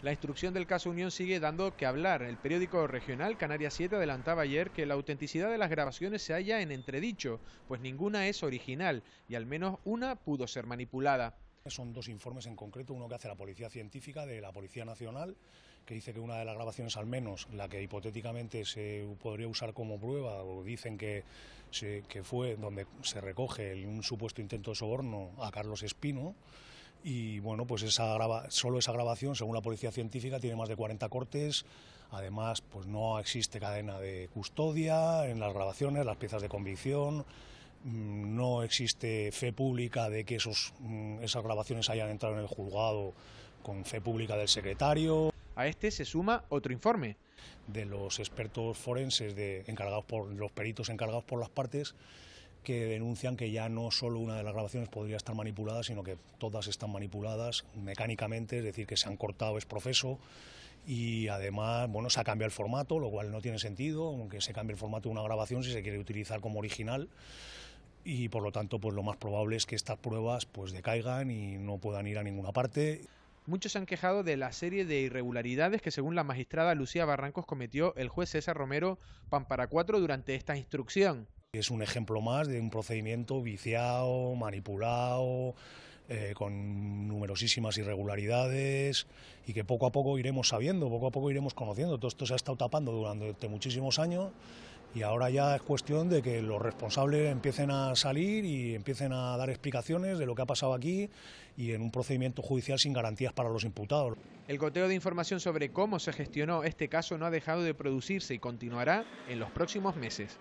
La instrucción del caso Unión sigue dando que hablar. El periódico regional Canarias 7 adelantaba ayer que la autenticidad de las grabaciones se halla en entredicho, pues ninguna es original y al menos una pudo ser manipulada. Son dos informes en concreto, uno que hace la Policía Científica de la Policía Nacional, que dice que una de las grabaciones, al menos la que hipotéticamente se podría usar como prueba, o dicen que, que fue donde se recoge un supuesto intento de soborno a Carlos Espino, y bueno, pues esa solo esa grabación, según la policía científica, tiene más de 40 cortes. Además, pues no existe cadena de custodia en las grabaciones, las piezas de convicción. Mm, no existe fe pública de que esos, mm, esas grabaciones hayan entrado en el juzgado con fe pública del secretario. A este se suma otro informe. De los expertos forenses encargados por los peritos encargados por las partes que denuncian que ya no solo una de las grabaciones podría estar manipulada, sino que todas están manipuladas mecánicamente, es decir, que se han cortado es proceso y además, bueno, se ha cambiado el formato, lo cual no tiene sentido, aunque se cambie el formato de una grabación si se quiere utilizar como original y por lo tanto, pues lo más probable es que estas pruebas pues decaigan y no puedan ir a ninguna parte. Muchos se han quejado de la serie de irregularidades que, según la magistrada Lucía Barrancos, cometió el juez César Romero Pampara cuatro durante esta instrucción. Es un ejemplo más de un procedimiento viciado, manipulado, eh, con numerosísimas irregularidades y que poco a poco iremos sabiendo, poco a poco iremos conociendo. Todo esto se ha estado tapando durante muchísimos años y ahora ya es cuestión de que los responsables empiecen a salir y empiecen a dar explicaciones de lo que ha pasado aquí y en un procedimiento judicial sin garantías para los imputados. El goteo de información sobre cómo se gestionó este caso no ha dejado de producirse y continuará en los próximos meses.